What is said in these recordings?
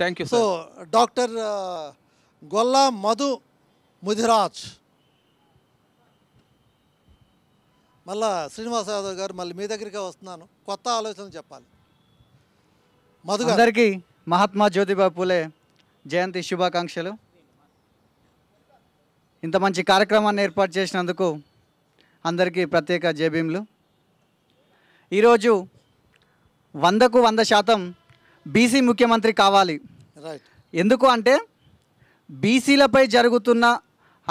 thank you so doctor Golla Madhu Mudiraj మళ్ళా శ్రీనివాస యాదవ్ గారు మళ్ళీ మీ దగ్గరికే వస్తున్నాను కొత్త ఆలోచనలు చెప్పాలి మధు గారికి మహాత్మా జ్యోతిబా పూలే జయంతి శుభాకాంక్షలు ఇంత మంచి కార్యక్రమాన్ని ఏర్పాటు చేసినందుకు అందరికీ ప్రత్యేక జేబీంలు ఈరోజు వందకు వంద శాతం బీసీ ముఖ్యమంత్రి కావాలి ఎందుకు అంటే బీసీలపై జరుగుతున్న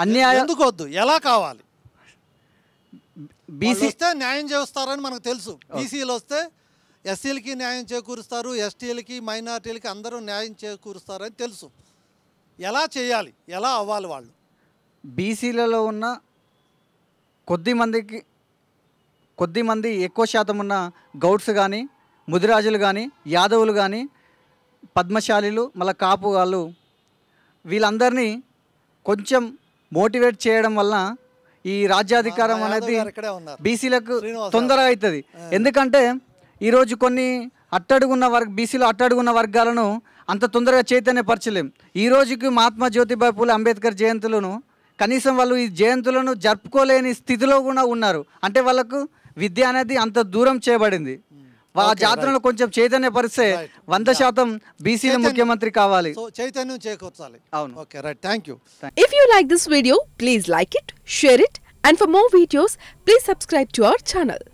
అన్యాయం ఎందుకు ఎలా కావాలి బీసీ వస్తే న్యాయం చేస్తారని మనకు తెలుసు బీసీలు వస్తే ఎస్సీలకి న్యాయం చేకూరుస్తారు ఎస్టీలకి మైనార్టీలకి అందరూ న్యాయం చేకూరుస్తారని తెలుసు ఎలా చేయాలి ఎలా అవ్వాలి వాళ్ళు బీసీలలో ఉన్న కొద్ది మందికి కొద్ది మంది ఎక్కువ శాతం ఉన్న గౌడ్స్ కానీ ముదిరాజులు కానీ యాదవులు కానీ పద్మశాలీలు మళ్ళీ కాపు వాళ్ళు వీళ్ళందరినీ కొంచెం మోటివేట్ చేయడం వల్ల ఈ రాజ్యాధికారం అనేది బీసీలకు తొందరగా అవుతుంది ఎందుకంటే ఈరోజు కొన్ని అట్టడుగున్న వర్గ బీసీలో అట్టడుగున్న వర్గాలను అంత తొందరగా చైతన్యపరచలేం ఈ రోజుకి మహాత్మా జ్యోతిబాయి పూలే అంబేద్కర్ జయంతులను కనీసం వాళ్ళు ఈ జయంతులను జరుపుకోలేని స్థితిలో కూడా ఉన్నారు అంటే వాళ్ళకు విద్య అనేది అంత దూరం చేయబడింది ఆ జాతరను కొంచెం చైతన్య పరిస్తే వంద శాతం బీసీ ముఖ్యమంత్రి కావాలి చైతన్యం చేకూర్చాలి అవును okay right thank you if you like this video please like it share it and for more videos please subscribe to our channel